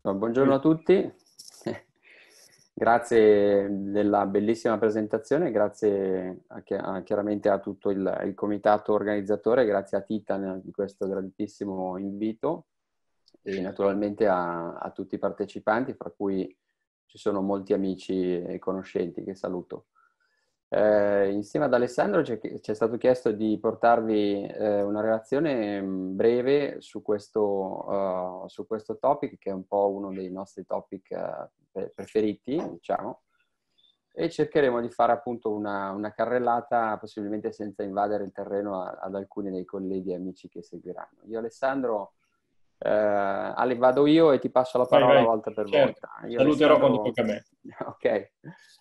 Buongiorno a tutti, grazie della bellissima presentazione, grazie a, chiaramente a tutto il, il, comitato organizzatore, grazie a Titan di questo grandissimo invito e naturalmente a, a tutti i partecipanti, fra cui ci sono molti amici e conoscenti che saluto. Eh, insieme ad Alessandro ci è stato chiesto di portarvi eh, una relazione mm, breve su questo, uh, su questo, topic, che è un po' uno dei nostri topic uh, preferiti, diciamo, e cercheremo di fare appunto una, una carrellata, possibilmente senza invadere il terreno a, ad alcuni dei colleghi e amici che seguiranno. Io Alessandro... Eh, Ale, vado io e ti passo la parola vai, vai. volta per certo. volta. Io Saluterò Alessandro... quando tocca a me. ok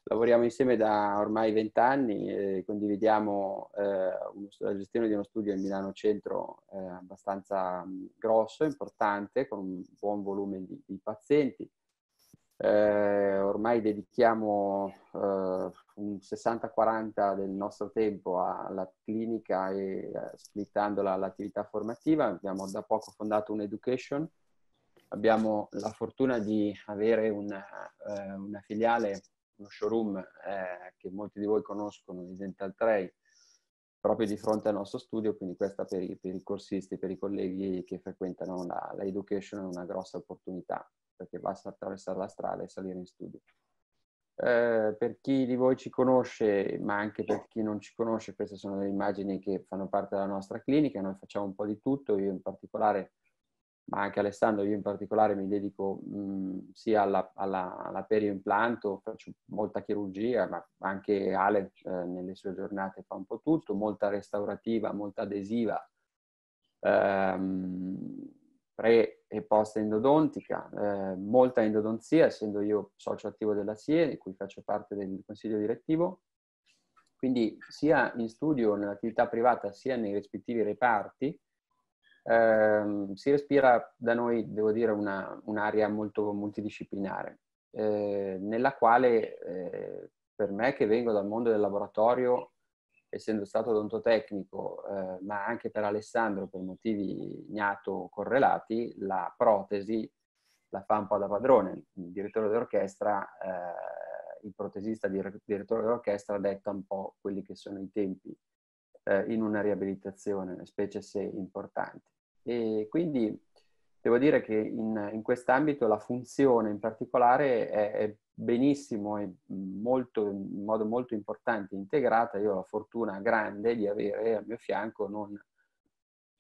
lavoriamo insieme da ormai vent'anni, condividiamo eh, uno, la gestione di uno studio in Milano Centro eh, abbastanza grosso, importante, con un buon volume di, di pazienti. Eh, ormai dedichiamo eh, un 60-40 del nostro tempo alla clinica e eh, splittandola all'attività formativa. Abbiamo da poco fondato un education abbiamo la fortuna di avere una, eh, una, filiale uno showroom eh, che molti di voi conoscono di Dental Trail, proprio di fronte al nostro studio, quindi questa per i, per i corsisti, per i colleghi che frequentano la, la education è una grossa opportunità, perché basta attraversare la strada e salire in studio. Eh, per chi di voi ci conosce, ma anche per chi non ci conosce, queste sono le immagini che fanno parte della nostra clinica, noi facciamo un po' di tutto, io in particolare ma anche Alessandro, io in particolare mi dedico mh, sia alla, alla, alla perioimplanto, faccio molta chirurgia, ma anche Ale eh, nelle sue giornate fa un po' tutto, molta restaurativa, molta adesiva, ehm, pre e post endodontica, eh, molta endodonzia, essendo io socio attivo della SIE, di cui faccio parte del consiglio direttivo. Quindi sia in studio, nell'attività privata, sia nei rispettivi reparti, Ehm, si respira da noi, devo dire, una, un'area molto multidisciplinare, eh, nella quale eh, per me che vengo dal mondo del laboratorio, essendo stato odontotecnico, eh, ma anche per Alessandro per motivi ignato correlati, la protesi la fa un po' da padrone. Il direttore dell'orchestra, eh, il protesista direttore d'orchestra detta un po' quelli che sono i tempi eh, in una riabilitazione, specie se importanti. E quindi devo dire che in, in quest'ambito la funzione in particolare è, è benissimo e molto, in modo molto importante integrata. Io ho la fortuna grande di avere al mio fianco non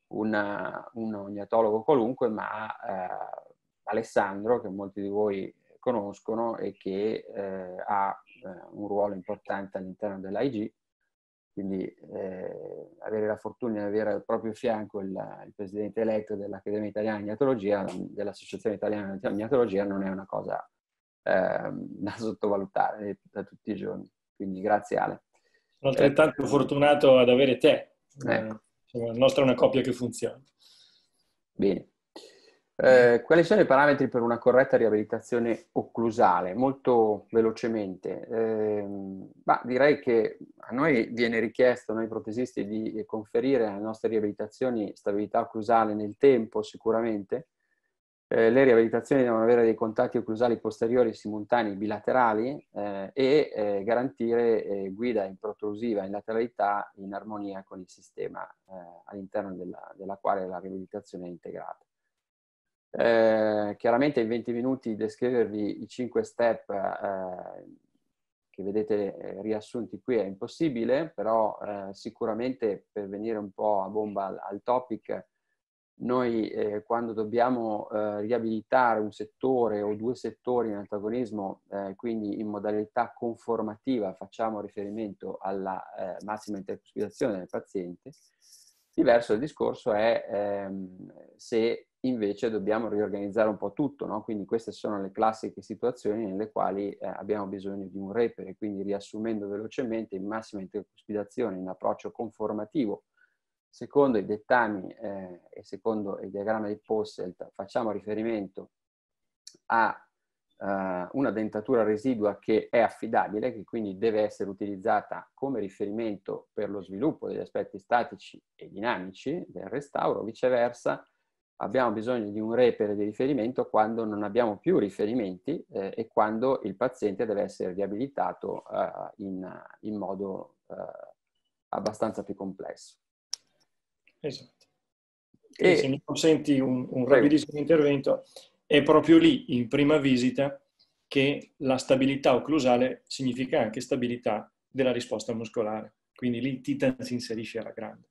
una, un ognatologo qualunque, ma eh, Alessandro, che molti di voi conoscono e che eh, ha eh, un ruolo importante all'interno dell'AIG quindi eh, avere la fortuna di avere al proprio fianco il, il presidente eletto dell'Accademia Italiana di Gnatologia, dell'Associazione Italiana di Gnatologia, non è una cosa eh, da sottovalutare eh, da tutti i giorni. Quindi grazie Ale. Sono altrettanto eh, fortunato ad avere te. Ecco. Eh, la nostra è una coppia che funziona. Bene. Eh, mm. quali sono i parametri per una corretta riabilitazione occlusale? Molto velocemente, eh, direi che a noi viene richiesto, noi protesisti, di conferire alle nostre riabilitazioni stabilità occlusale nel tempo sicuramente. Eh, le riabilitazioni devono avere dei contatti occlusali posteriori, simultanei, bilaterali eh, e eh, garantire eh, guida in protrusiva, in lateralità, in armonia con il sistema all'interno della, della quale la riabilitazione è integrata. Eh, chiaramente in 20 minuti descrivervi i 5 step eh, che vedete eh, riassunti qui è impossibile, però eh, sicuramente per venire un po' a bomba al, al topic, noi quando dobbiamo riabilitare un settore o due settori in antagonismo, quindi in modalità conformativa facciamo riferimento alla massima interpretazione del paziente, diverso il discorso è ehm, se invece dobbiamo riorganizzare un po' tutto, no? quindi queste sono le classiche situazioni nelle quali eh, abbiamo bisogno di un repere, quindi riassumendo velocemente in massima intercuspidazione, in approccio conformativo, secondo i dettami eh, e secondo il diagramma di Posselt facciamo riferimento a eh, una dentatura residua che è affidabile, che quindi deve essere utilizzata come riferimento per lo sviluppo degli aspetti statici e dinamici del restauro, viceversa abbiamo bisogno di un repere di riferimento quando non abbiamo più riferimenti eh, e quando il paziente deve essere riabilitato eh, in, in, modo eh, abbastanza più complesso. Esatto. E, e se mi consenti un, un rapidissimo intervento, è proprio lì, in prima visita, che la stabilità occlusale significa anche stabilità della risposta muscolare. Quindi lì Titan si inserisce alla grande.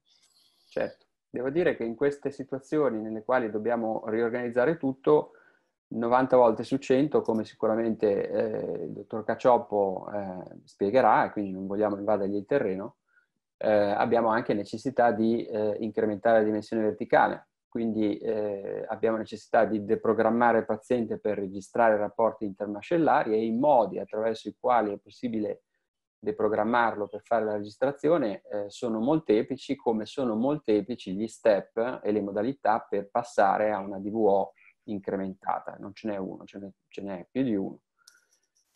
Certo. Devo dire che in queste situazioni nelle quali dobbiamo riorganizzare tutto, 90 volte su 100, come sicuramente eh, il dottor Cacioppo eh, spiegherà, e quindi non vogliamo invadergli il terreno, eh, abbiamo anche necessità di eh, incrementare la dimensione verticale, quindi eh, abbiamo necessità di deprogrammare il paziente per registrare rapporti intermascellari e i modi attraverso i quali è possibile deprogrammarlo per fare la registrazione, eh, sono molteplici come sono molteplici gli step e le modalità per passare a una DVO incrementata. Non ce n'è uno, ce n'è, ce n'è più di uno.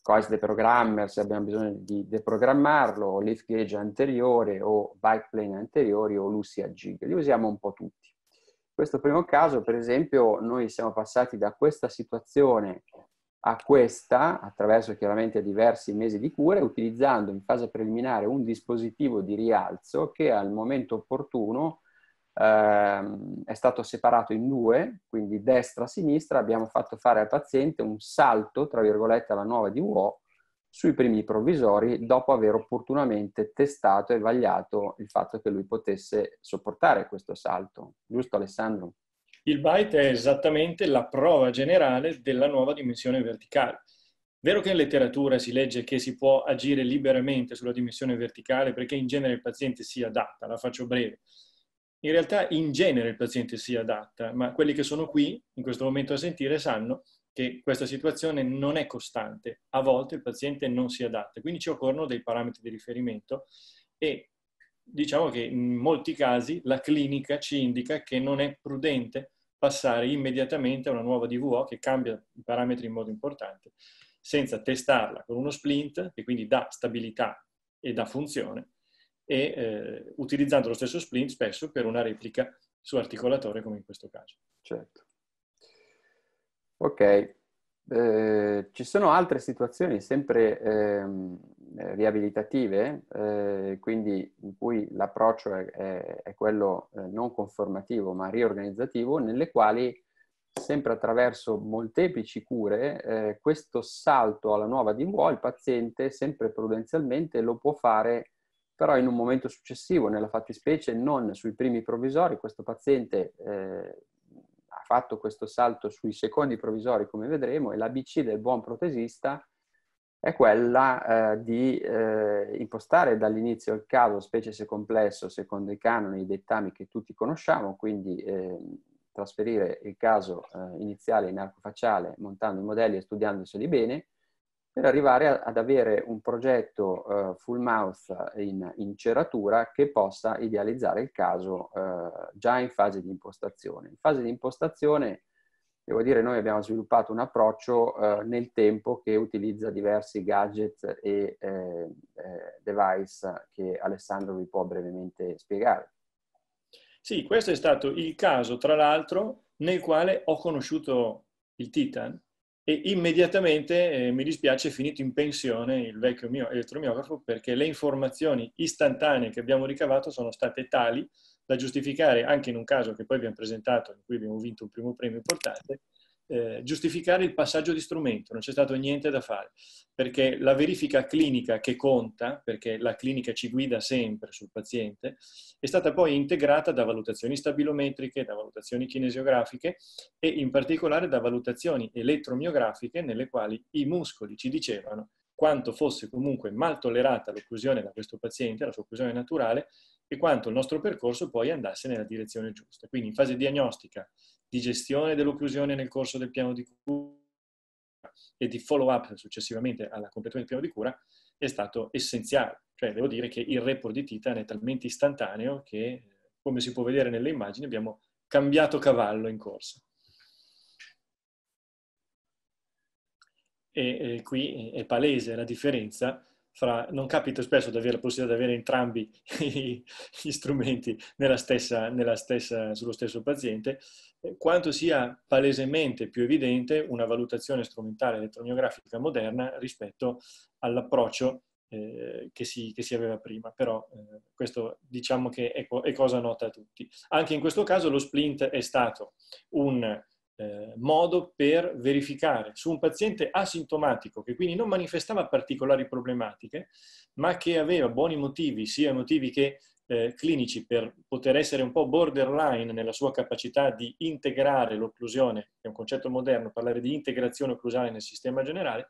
Coist deprogrammer, se abbiamo bisogno di deprogrammarlo, o lift gauge anteriore, o bike plane anteriori, o Lucia jig. Li usiamo un po' tutti. In questo primo caso, per esempio, noi siamo passati da questa situazione a questa, attraverso chiaramente diversi mesi di cure, utilizzando in fase preliminare un dispositivo di rialzo che al momento opportuno ehm, è stato separato in due, quindi destra-sinistra, abbiamo fatto fare al paziente un salto, tra virgolette, alla nuova di UO sui primi provvisori dopo aver opportunamente testato e vagliato il fatto che lui potesse sopportare questo salto. Giusto Alessandro? Il byte è esattamente la prova generale della nuova dimensione verticale. Vero che in letteratura si legge che si può agire liberamente sulla dimensione verticale perché in genere il paziente si adatta, la faccio breve. In realtà in genere il paziente si adatta, ma quelli che sono qui in questo momento a sentire sanno che questa situazione non è costante. A volte il paziente non si adatta, quindi ci occorrono dei parametri di riferimento e diciamo che in molti casi la clinica ci indica che non è prudente passare immediatamente a una nuova DVO che cambia i parametri in modo importante, senza testarla con uno splint che quindi dà stabilità e dà funzione, e eh, utilizzando lo stesso splint spesso per una replica su articolatore come in questo caso. Certo. Ok, eh, ci sono altre situazioni sempre... Ehm eh, riabilitative, eh, quindi in cui l'approccio è, è, è, quello eh, non conformativo ma riorganizzativo, nelle quali sempre attraverso molteplici cure eh, questo salto alla nuova DVO il paziente sempre prudenzialmente lo può fare però in un momento successivo, nella fattispecie non sui primi provvisori, questo paziente eh, ha fatto questo salto sui secondi provvisori come vedremo e l'ABC del buon protesista è quella eh, di eh, impostare dall'inizio il caso, specie se complesso, secondo i canoni, i dettami che tutti conosciamo, quindi eh, trasferire il caso eh, iniziale in arco facciale montando i modelli e studiandoseli bene, per arrivare a, ad avere un progetto eh, full mouth in, in, ceratura che possa idealizzare il caso eh, già in fase di impostazione. In fase di impostazione Devo dire, noi abbiamo sviluppato un approccio eh, nel tempo che utilizza diversi gadget e eh, eh, device che Alessandro vi può brevemente spiegare. Sì, questo è stato il caso, tra l'altro, nel quale ho conosciuto il Titan e immediatamente, eh, mi dispiace, è finito in pensione il vecchio mio elettromiografo perché le informazioni istantanee che abbiamo ricavato sono state tali da giustificare anche in un caso che poi abbiamo presentato, in cui abbiamo vinto un primo premio importante, eh, giustificare il passaggio di strumento, non c'è stato niente da fare, perché la verifica clinica che conta, perché la clinica ci guida sempre sul paziente, è stata poi integrata da valutazioni stabilometriche, da valutazioni kinesiografiche e in particolare da valutazioni elettromiografiche nelle quali i muscoli ci dicevano quanto fosse comunque mal tollerata l'occlusione da questo paziente, la sua occlusione naturale, e quanto il nostro percorso poi andasse nella direzione giusta. Quindi in fase diagnostica, di gestione dell'occlusione nel corso del piano di cura e di follow-up successivamente alla completamento del piano di cura, è stato essenziale. Cioè devo dire che il report di Titan è talmente istantaneo che, eh, come si può vedere nelle immagini, abbiamo cambiato cavallo in corsa. E, e qui è palese la differenza fra, non capita spesso di avere la possibilità di avere entrambi gli strumenti nella stessa, nella stessa, sullo stesso paziente, eh, quanto sia palesemente più evidente una valutazione strumentale elettromiografica moderna rispetto all'approccio eh, che, si, che, si, aveva prima, però eh, questo diciamo che è, è cosa nota a tutti. Anche in questo caso lo splint è stato un eh, modo per verificare su un paziente asintomatico, che quindi non manifestava particolari problematiche, ma che aveva buoni motivi, sia motivi che eh, clinici, per poter essere un po' borderline nella sua capacità di integrare l'occlusione, è un concetto moderno, parlare di integrazione occlusale nel sistema generale,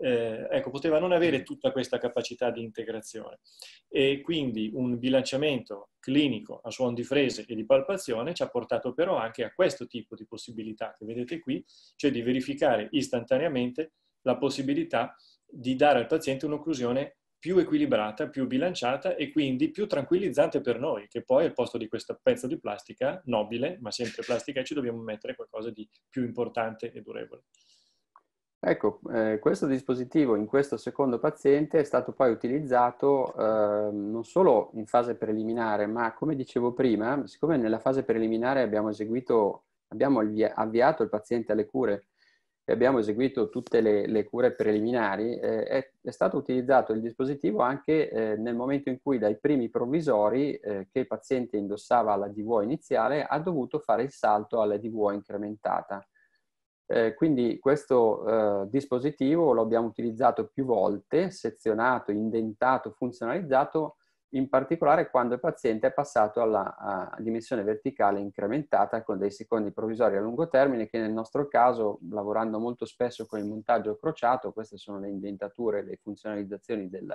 eh, ecco, poteva non avere tutta questa capacità di integrazione. E quindi un bilanciamento clinico a suon di frese e di palpazione ci ha portato però anche a questo tipo di possibilità che vedete qui, cioè di verificare istantaneamente la possibilità di dare al paziente un'occlusione più equilibrata, più bilanciata e quindi più tranquillizzante per noi, che poi al posto di questo pezzo di plastica nobile, ma sempre plastica, ci dobbiamo mettere qualcosa di più importante e durevole. Ecco, eh, questo dispositivo in questo secondo paziente è stato poi utilizzato eh, non solo in fase preliminare, ma come dicevo prima, siccome nella fase preliminare abbiamo, eseguito, abbiamo avviato il paziente alle cure e abbiamo eseguito tutte le, le cure preliminari, eh, è, è, stato utilizzato il dispositivo anche eh, nel momento in cui dai primi provvisori eh, che il paziente indossava alla DV iniziale ha dovuto fare il salto alla DV incrementata. Eh, quindi questo eh, dispositivo lo abbiamo utilizzato più volte, sezionato, indentato, funzionalizzato, in particolare quando il paziente è passato alla dimensione verticale incrementata con dei secondi provvisori a lungo termine che nel nostro caso, lavorando molto spesso con il montaggio crociato, queste sono le indentature, le funzionalizzazioni del,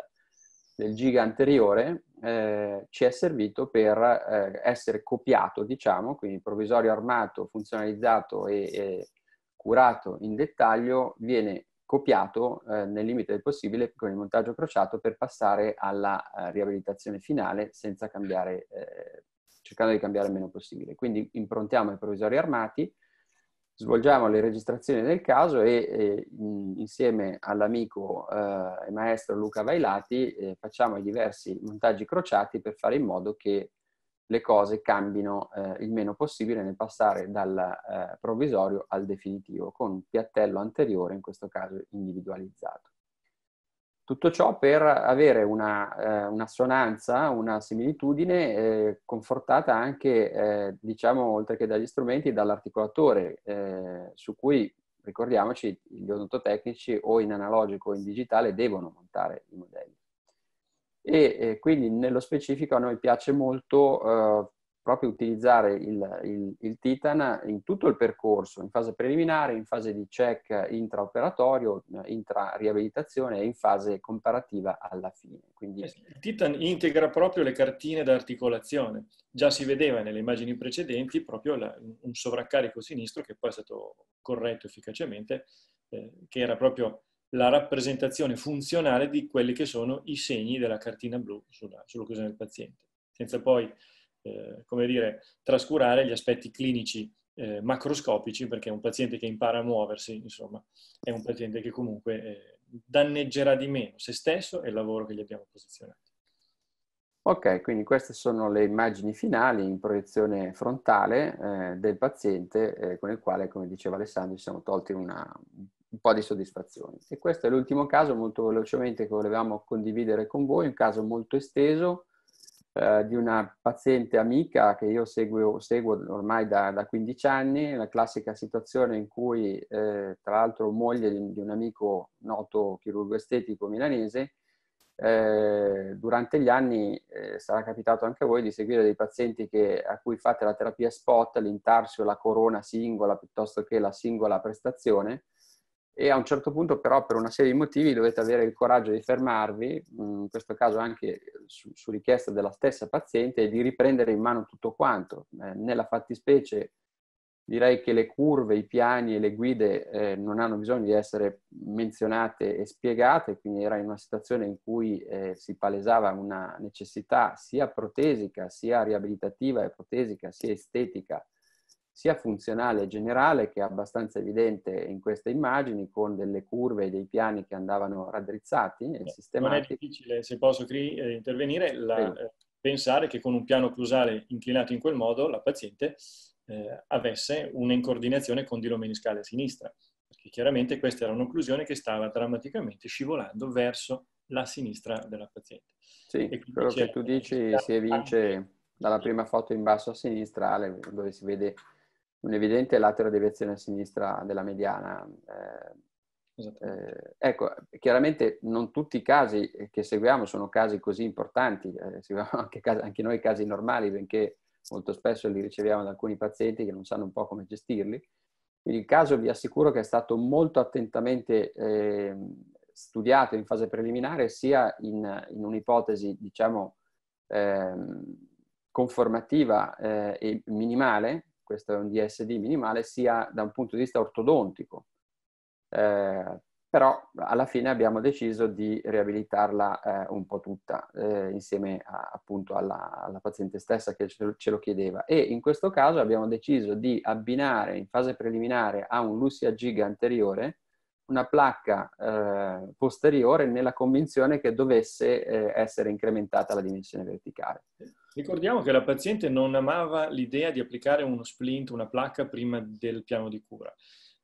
del giga anteriore, eh, ci è servito per eh, essere copiato, diciamo, quindi provvisorio armato, funzionalizzato e, e curato in dettaglio, viene copiato eh, nel limite del possibile con il montaggio crociato per passare alla uh, riabilitazione finale senza cambiare, eh, cercando di cambiare il meno possibile. Quindi improntiamo i provvisori armati, svolgiamo le registrazioni del caso e, e insieme all'amico eh, e maestro Luca Vailati eh, facciamo i diversi montaggi crociati per fare in modo che le cose cambino eh, il meno possibile nel passare dal eh, provvisorio al definitivo, con un piattello anteriore, in questo caso individualizzato. Tutto ciò per avere una, eh, un'assonanza, una similitudine eh, confortata anche, eh, diciamo, oltre che dagli strumenti, dall'articolatore, eh, su cui, ricordiamoci, gli odontotecnici o in analogico o in digitale devono montare i modelli e quindi nello specifico a noi piace molto eh, proprio utilizzare il, il, il, Titan in tutto il percorso, in fase preliminare, in fase di check intraoperatorio, intra-riabilitazione e in fase comparativa alla fine. Quindi... Eh il Titan integra proprio le cartine d'articolazione. Già si vedeva nelle immagini precedenti proprio la, un sovraccarico sinistro che poi è stato corretto efficacemente, eh, che era proprio la rappresentazione funzionale di quelli che sono i segni della cartina blu sulla, sull'occlusione del paziente, senza poi, eh, come dire, trascurare gli aspetti clinici eh, macroscopici, perché un paziente che impara a muoversi, insomma, è un paziente che comunque eh, danneggerà di meno se stesso e il lavoro che gli abbiamo posizionato. Ok, quindi queste sono le immagini finali in proiezione frontale eh, del paziente eh, con il quale, come diceva Alessandro, ci siamo tolti una, un po' di soddisfazione. E questo è l'ultimo caso molto velocemente che volevamo condividere con voi, un caso molto esteso eh, di una paziente amica che io seguo, seguo ormai da, da, 15 anni, la classica situazione in cui eh, tra l'altro moglie di, di, un amico noto chirurgo estetico milanese, eh, durante gli anni eh, sarà capitato anche a voi di seguire dei pazienti che, a cui fate la terapia spot, l'intarsio, la corona singola piuttosto che la singola prestazione, e a un certo punto però per una serie di motivi dovete avere il coraggio di fermarvi, mm, in questo caso anche eh, su, su richiesta della stessa paziente, e di riprendere in mano tutto quanto. Eh, nella fattispecie direi che le curve, i piani e le guide eh, non hanno bisogno di essere menzionate e spiegate, quindi era in una situazione in cui eh, si palesava una necessità sia protesica, sia riabilitativa e protesica, sia estetica, sia funzionale e generale che è abbastanza evidente in queste immagini con delle curve e dei piani che andavano raddrizzati e sistemati. Eh, non è difficile, se posso cri- eh, intervenire, la, sì. Eh, pensare che con un piano clusale inclinato in quel modo la paziente eh, avesse un'incoordinazione con condilomeniscale sinistra, perché chiaramente questa era un'occlusione che stava drammaticamente scivolando verso la sinistra della paziente. Sì, quello che tu dici si evince dalla prima foto in basso a sinistra dove si vede un'evidente lateral deviazione a sinistra della mediana. Eh, eh, ecco, chiaramente non tutti i casi che seguiamo sono casi così importanti, eh, seguiamo anche, casi, anche, noi casi normali, benché molto spesso li riceviamo da alcuni pazienti che non sanno un po' come gestirli. Quindi il caso vi assicuro che è stato molto attentamente eh, studiato in fase preliminare sia in, in un'ipotesi, diciamo, ehm, conformativa eh, e minimale, questo è un DSD minimale, sia da un punto di vista ortodontico. Eh, però alla fine abbiamo deciso di riabilitarla eh, un po' tutta, eh, insieme a, appunto alla, alla, paziente stessa che ce lo chiedeva. E in questo caso abbiamo deciso di abbinare in fase preliminare a un Lucia Giga anteriore una placca eh, posteriore nella convinzione che dovesse eh, essere incrementata la dimensione verticale. Ricordiamo che la paziente non amava l'idea di applicare uno splint, una placca, prima del piano di cura.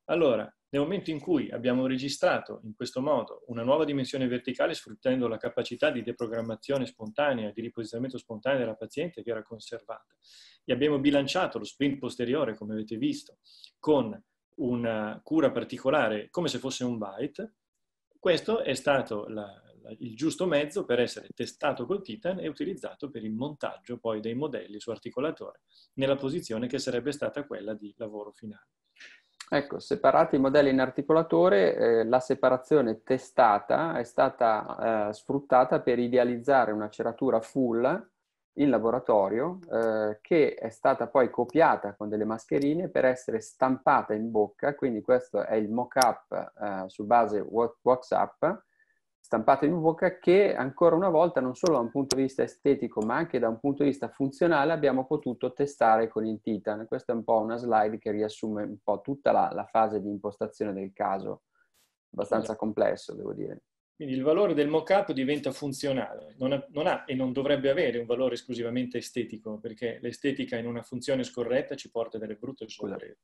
Allora, nel momento in cui abbiamo registrato in questo modo una nuova dimensione verticale sfruttando la capacità di deprogrammazione spontanea, di riposizionamento spontaneo della paziente che era conservata, e abbiamo bilanciato lo splint posteriore, come avete visto, con una cura particolare come se fosse un bite, questo è stato la, eh, il giusto mezzo per essere testato col Titan e utilizzato per il montaggio poi dei modelli su articolatore nella posizione che sarebbe stata quella di lavoro finale. Ecco, separati i modelli in articolatore, eh, la separazione testata è stata eh, sfruttata per idealizzare una ceratura full in laboratorio eh, che è stata poi copiata con delle mascherine per essere stampata in bocca, quindi questo è il mock-up eh, su base WhatsApp stampato in UV che ancora una volta non solo da un punto di vista estetico ma anche da un punto di vista funzionale abbiamo potuto testare con il Titan. Questa è un po' una slide che riassume un po' tutta la, la fase di impostazione del caso, abbastanza esatto. complesso devo dire. Quindi il valore del mock-up diventa funzionale, non ha, non ha, e non dovrebbe avere un valore esclusivamente estetico, perché l'estetica in una funzione scorretta ci porta delle brutte sorprese.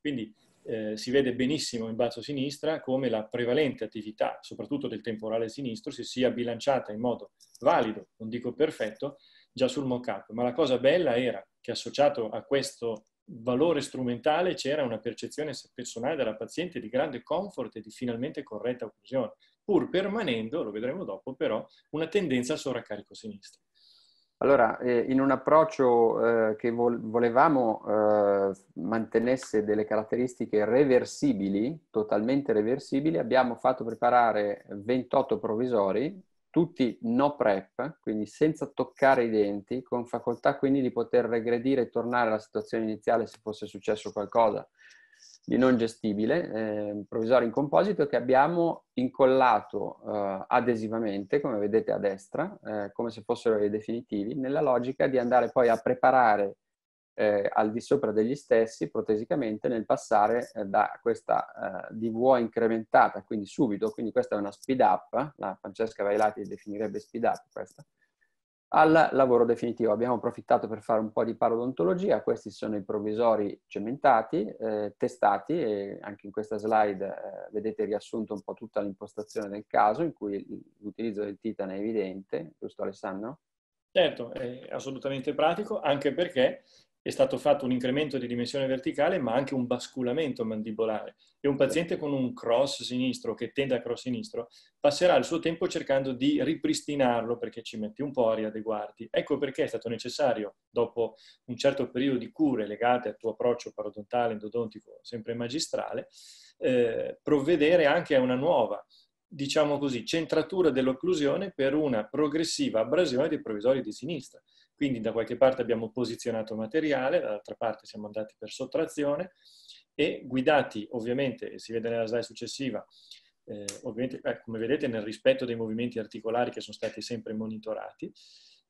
Quindi eh, si vede benissimo in basso a sinistra come la prevalente attività, soprattutto del temporale sinistro, si sia bilanciata in modo valido, non dico perfetto, già sul mock-up. Ma la cosa bella era che associato a questo valore strumentale c'era una percezione personale della paziente di grande comfort e di finalmente corretta occlusione, pur permanendo, lo vedremo dopo però, una tendenza al sovraccarico sinistro. Allora, eh, in un approccio eh, che vol- volevamo eh, mantenesse delle caratteristiche reversibili, totalmente reversibili, abbiamo fatto preparare 28 provvisori, tutti no prep, quindi senza toccare i denti, con facoltà quindi di poter regredire e tornare alla situazione iniziale se fosse successo qualcosa di non gestibile, eh, provvisorio in composito, che abbiamo incollato eh, adesivamente, come vedete a destra, eh, come se fossero i definitivi, nella logica di andare poi a preparare eh, al di sopra degli stessi, protesicamente, nel passare eh, da questa eh, DVO incrementata, quindi subito, quindi questa è una speed up, la Francesca Vailati definirebbe speed up questa, al lavoro definitivo. Abbiamo approfittato per fare un po' di parodontologia, questi sono i provvisori cementati, eh, testati e anche in questa slide eh, vedete riassunto un po' tutta l'impostazione del caso in cui l'utilizzo del titano è evidente, giusto Alessandro? Certo, è assolutamente pratico, anche perché è stato fatto un incremento di dimensione verticale ma anche un basculamento mandibolare e un paziente con un cross sinistro che tende a cross sinistro passerà il suo tempo cercando di ripristinarlo perché ci metti un po' a riadeguarti. Ecco perché è stato necessario, dopo un certo periodo di cure legate al tuo approccio parodontale, endodontico, sempre magistrale, eh, provvedere anche a una nuova diciamo così, centratura dell'occlusione per una progressiva abrasione dei provvisori di sinistra. Quindi da qualche parte abbiamo posizionato materiale, dall'altra parte siamo andati per sottrazione e guidati ovviamente, si vede nella slide successiva, eh, ovviamente eh, come vedete nel rispetto dei movimenti articolari che sono stati sempre monitorati,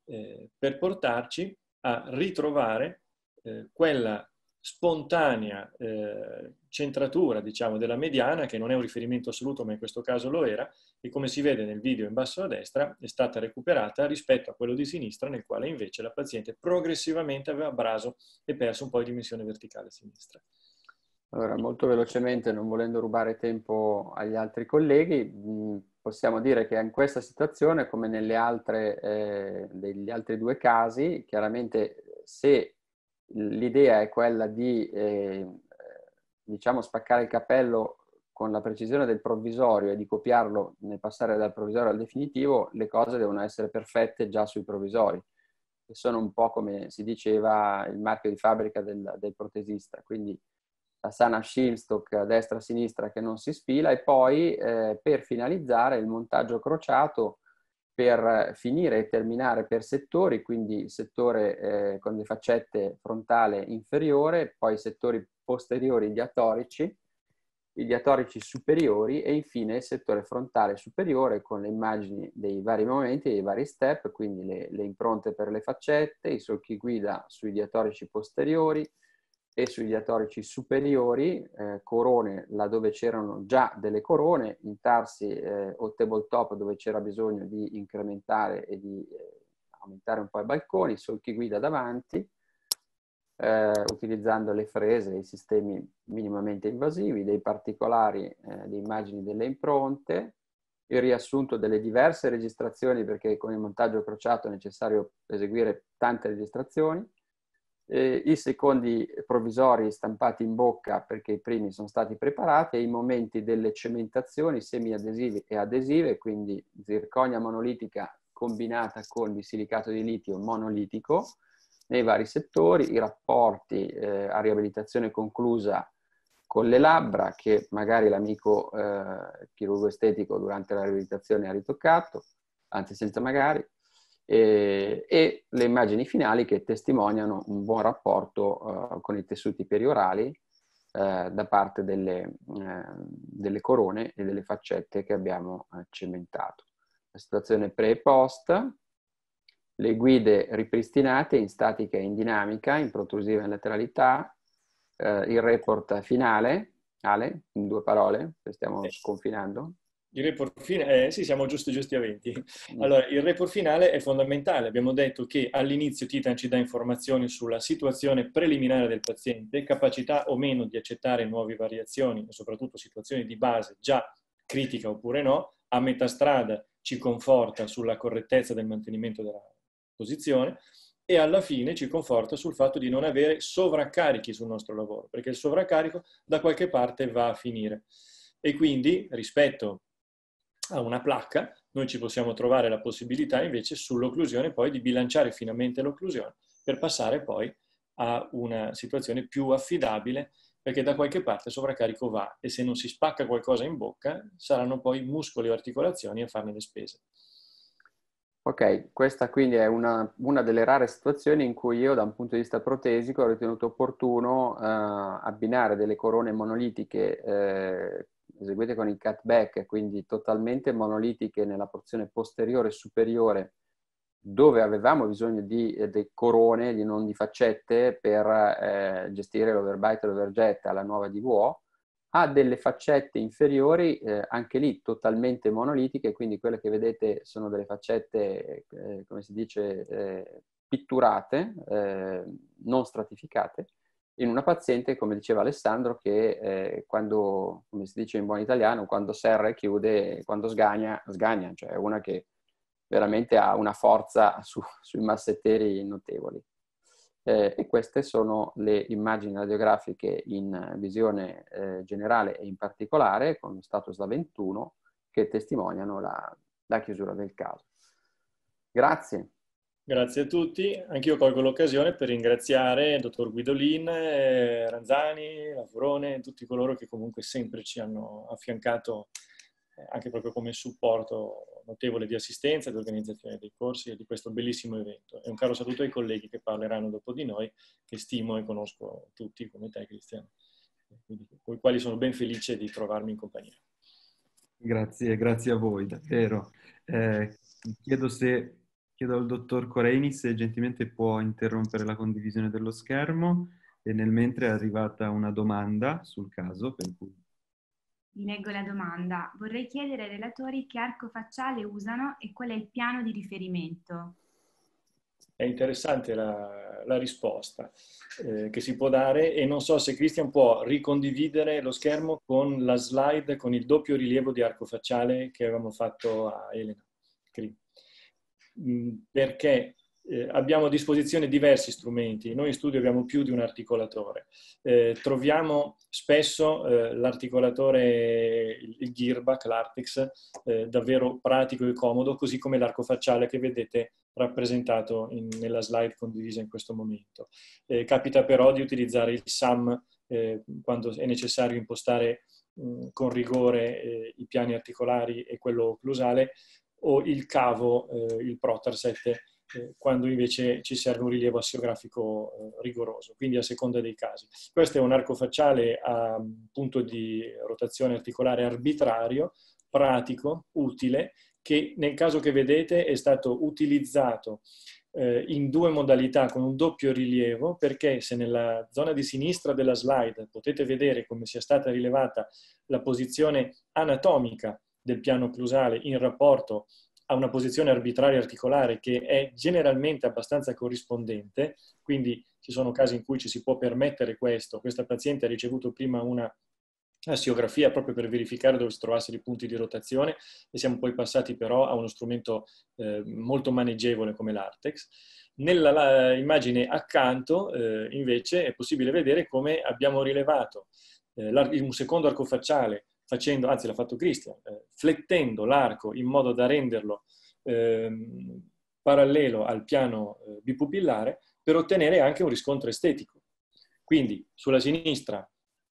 eh, per portarci a ritrovare eh, quella spontanea eh, centratura diciamo, della mediana, che non è un riferimento assoluto ma in questo caso lo era, e come si vede nel video in basso a destra è stata recuperata rispetto a quello di sinistra nel quale invece la paziente progressivamente aveva braso e perso un po' di dimensione verticale sinistra. Allora, molto velocemente, non volendo rubare tempo agli altri colleghi, mm, possiamo dire che in questa situazione, come nelle altre, eh, negli altri due casi, chiaramente se l'idea è quella di eh, diciamo spaccare il capello con la precisione del provvisorio e di copiarlo nel passare dal provvisorio al definitivo, le cose devono essere perfette già sui provvisori, che sono un po' come si diceva il marchio di fabbrica del, del protesista. Quindi la sana Shimstock destra-sinistra che non si sfila e poi eh, per finalizzare il montaggio crociato per eh, finire e terminare per settori, quindi settore eh, con le faccette frontale inferiore, poi settori posteriori diatorici i diatorici superiori e infine il settore frontale superiore con le immagini dei vari momenti, dei vari step, quindi le, le impronte per le faccette, i solchi guida sui diatorici posteriori e sui diatorici superiori, eh, corone laddove c'erano già delle corone, intarsi eh, o tabletop dove c'era bisogno di incrementare e di eh, aumentare un po' i balconi, solchi guida davanti, eh, utilizzando le frese e i sistemi minimamente invasivi, dei particolari eh, di immagini delle impronte, il riassunto delle diverse registrazioni, perché con il montaggio crociato è necessario eseguire tante registrazioni, eh, i secondi provvisori stampati in bocca perché i primi sono stati preparati e i momenti delle cementazioni semiadesive e adesive, quindi zirconia monolitica combinata con bisilicato di litio monolitico, nei vari settori, i rapporti eh, a riabilitazione conclusa con le labbra che magari l'amico eh, chirurgo estetico durante la riabilitazione ha ritoccato, anzi senza magari, e, e le immagini finali che testimoniano un buon rapporto eh, con i tessuti periorali eh, da parte delle, eh, delle, corone e delle faccette che abbiamo eh, cementato. La situazione pre e post, le guide ripristinate in statica e in dinamica, in protrusiva e in lateralità, eh, il report finale, Ale, in due parole, stiamo eh. sconfinando. Il report finale, eh, sì, siamo giusti giusti a 20. Mm. Allora, il report finale è fondamentale. Abbiamo detto che all'inizio Titan ci dà informazioni sulla situazione preliminare del paziente, capacità o meno di accettare nuove variazioni e soprattutto situazioni di base già critica oppure no. A metà strada ci conforta sulla correttezza del mantenimento della posizione e alla fine ci conforta sul fatto di non avere sovraccarichi sul nostro lavoro, perché il sovraccarico da qualche parte va a finire. E quindi rispetto a una placca, noi ci possiamo trovare la possibilità invece sull'occlusione poi di bilanciare finalmente l'occlusione per passare poi a una situazione più affidabile perché da qualche parte il sovraccarico va e se non si spacca qualcosa in bocca saranno poi muscoli o articolazioni a farne le spese. Ok, questa quindi è una, una, delle rare situazioni in cui io da un punto di vista protesico ho ritenuto opportuno eh, abbinare delle corone monolitiche eh, eseguite con il cutback, quindi totalmente monolitiche nella porzione posteriore e superiore, dove avevamo bisogno di, eh, di corone, di non di faccette, per eh, gestire l'overbite e l'overjet alla nuova DVO, ha delle faccette inferiori, eh, anche lì totalmente monolitiche, quindi quelle che vedete sono delle faccette, eh, come si dice, eh, pitturate, eh, non stratificate, in una paziente, come diceva Alessandro, che eh, quando, come si dice in buon italiano, quando serra e chiude, quando sgagna, sgagna, cioè una che veramente ha una forza su, sui massetteri notevoli eh, e queste sono le immagini radiografiche in visione eh, generale e in particolare con status da 21 che testimoniano la, la chiusura del caso. Grazie. Grazie a tutti, anch'io colgo l'occasione per ringraziare il dottor Guidolin, eh, Ranzani, Lavorone, tutti coloro che comunque sempre ci hanno affiancato eh, anche proprio come supporto notevole di assistenza, di organizzazione dei corsi e di questo bellissimo evento. E un caro saluto ai colleghi che parleranno dopo di noi, che stimo e conosco tutti come te Cristiano, con i quali sono ben felice di trovarmi in compagnia. Grazie, grazie a voi, davvero. Eh, chiedo, se, chiedo al dottor Coreini se gentilmente può interrompere la condivisione dello schermo e nel mentre è arrivata una domanda sul caso, per cui vi leggo la domanda. Vorrei chiedere ai relatori che arco facciale usano e qual è il piano di riferimento. È interessante la, la risposta eh, che si può dare e non so se Cristian può ricondividere lo schermo con la slide con il doppio rilievo di arco facciale che avevamo fatto a Elena. Mm, perché eh, abbiamo a disposizione diversi strumenti, noi in studio abbiamo più di un articolatore, eh, troviamo spesso eh, l'articolatore, il, il Gearback, l'Artix, eh, davvero pratico e comodo, così come l'arco facciale che vedete rappresentato in, nella slide condivisa in questo momento. Eh, capita però di utilizzare il SAM eh, quando è necessario impostare mh, mm, con rigore i piani articolari e quello occlusale o il cavo, il Protarset, eh, quando invece ci serve un rilievo assiografico eh, rigoroso, quindi a seconda dei casi. Questo è un arco facciale a mm, punto di rotazione articolare arbitrario, pratico, utile, che nel caso che vedete è stato utilizzato eh, in due modalità con un doppio rilievo perché se nella zona di sinistra della slide potete vedere come sia stata rilevata la posizione anatomica del piano clusale in rapporto ha una posizione arbitraria articolare che è generalmente abbastanza corrispondente, quindi ci sono casi in cui ci si può permettere questo. Questa paziente ha ricevuto prima una assiografia proprio per verificare dove si trovassero i punti di rotazione e siamo poi passati però a uno strumento eh, molto maneggevole come l'Artex. Nella la, immagine accanto eh, invece è possibile vedere come abbiamo rilevato eh, un secondo arco facciale facendo, anzi l'ha fatto Cristian, eh, flettendo l'arco in modo da renderlo eh, parallelo al piano eh, bipupillare per ottenere anche un riscontro estetico. Quindi sulla sinistra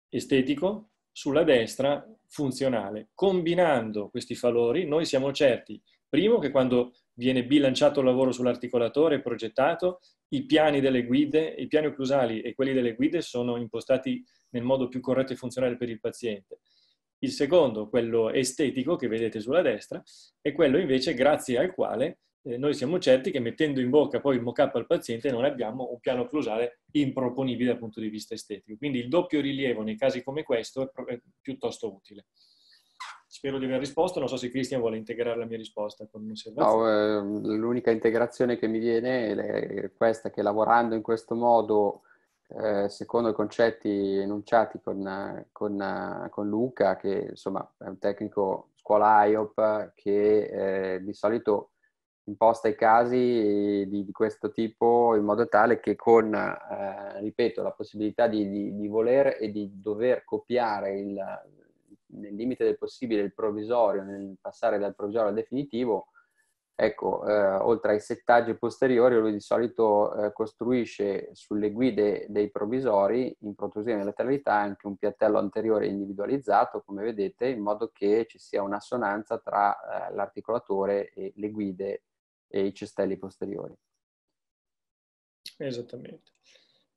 estetico, sulla destra funzionale. Combinando questi valori noi siamo certi, primo, che quando viene bilanciato il lavoro sull'articolatore progettato, i piani delle guide, i piani occlusali e quelli delle guide sono impostati nel modo più corretto e funzionale per il paziente il secondo, quello estetico che vedete sulla destra, è quello invece grazie al quale eh, noi siamo certi che mettendo in bocca poi il mock-up al paziente non abbiamo un piano occlusale improponibile dal punto di vista estetico. Quindi il doppio rilievo nei casi come questo è piuttosto utile. Spero di aver risposto, non so se Cristian vuole integrare la mia risposta con un'osservazione. No, eh, l'unica integrazione che mi viene è questa, che lavorando in questo modo eh, secondo i concetti enunciati con, con, con, Luca, che insomma è un tecnico scuola IOP che eh, di solito imposta i casi di, di, questo tipo in modo tale che con, eh, ripeto, la possibilità di, di, di, voler e di dover copiare il, nel limite del possibile il provvisorio, nel passare dal provvisorio al definitivo, Ecco, eh, oltre ai settaggi posteriori, lui di solito eh, costruisce sulle guide dei provvisori, in protrusione lateralità, anche un piattello anteriore individualizzato, come vedete, in modo che ci sia un'assonanza tra eh, l'articolatore e le guide e i cestelli posteriori. Esattamente.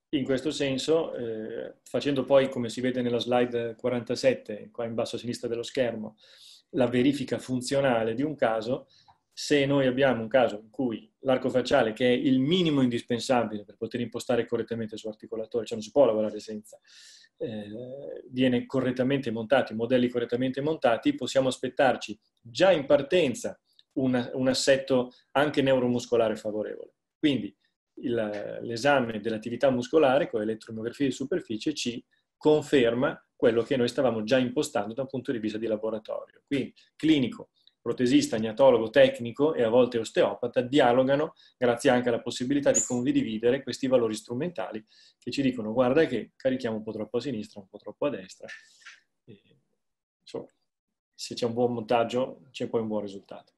In questo senso, eh, facendo poi, come si vede nella slide 47, qua in basso a sinistra dello schermo, la verifica funzionale di un caso, se noi abbiamo un caso in cui l'arco facciale, che è il minimo indispensabile per poter impostare correttamente il suo articolatore, cioè non si può lavorare senza, eh, viene correttamente montato, i modelli correttamente montati, possiamo aspettarci già in partenza una, un assetto anche neuromuscolare favorevole. Quindi il, l'esame dell'attività muscolare con elettromiografia di superficie ci conferma quello che noi stavamo già impostando da un punto di vista di laboratorio. Quindi clinico, protesista, gnatologo, tecnico e a volte osteopata, dialogano grazie anche alla possibilità di condividere questi valori strumentali che ci dicono guarda che carichiamo un po' troppo a sinistra, un po' troppo a destra. E, insomma, se c'è un buon montaggio c'è poi un buon risultato.